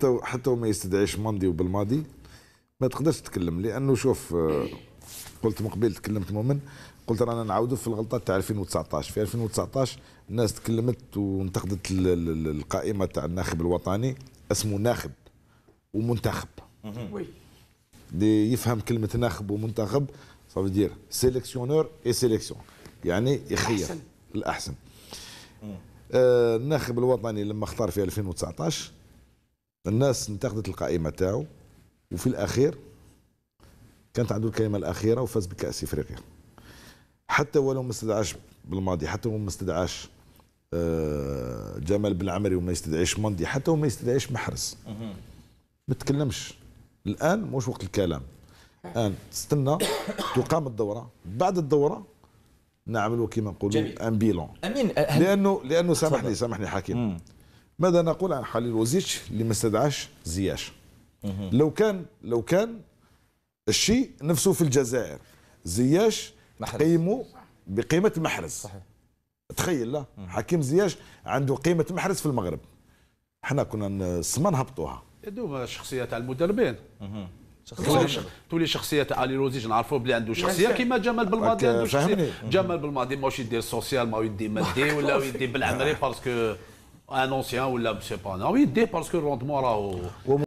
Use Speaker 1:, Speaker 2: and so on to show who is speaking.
Speaker 1: حتى حتى وما يستدعيش ماضي وبالماضي ما تقدرش تتكلم لانه شوف آه، قلت من قبيل تكلمت مؤمن قلت رانا نعاودوا في الغلطه تاع 2019 في 2019 الناس تكلمت وانتقدت القائمه تاع الناخب الوطني اسمه ناخب ومنتخب وي اللي يفهم كلمه ناخب ومنتخب صافي دير سيليكسيونور اي سيليكسيون يعني يخير الاحسن, الأحسن. آه، الناخب الوطني لما اختار في 2019 الناس انتقدت القائمه تاعو وفي الاخير كانت عنده الكلمه الاخيره وفاز بكاس افريقيا حتى ولو ما استدعاش بالماضي حتى ولو ما استدعاش آه، جمال بن عمري وما يستدعيش مندي حتى وما يستدعيش محرز ما تكلمش الان مش وقت الكلام الان تستنى تقام الدوره بعد الدوره نعملوا كما نقولوا ان بيلون امين أه، لانه لانه سامحني سامحني حكيم ماذا نقول عن حليل وزيتش اللي ما استدعاش زياش لو كان لو كان الشيء نفسه في الجزائر زياش قيمه بقيمه المحرز صحيح تخيل لا حكيم زياش عنده قيمه محرز في المغرب احنا كنا السما نهبطوها
Speaker 2: دوما الشخصيه تاع المدربين تولي شخصيه تاع علي روزيج نعرفوا بلي عنده شخصيه كيما جمال بالماضي عنده شخصيه جمال بالماضي ماهوش يدير سوسيال ماهو يدي مادي ولا يدي بالعمري باسكو un ancien ou là, je sais pas. Non, oui, dès parce que rentre-moi là-haut.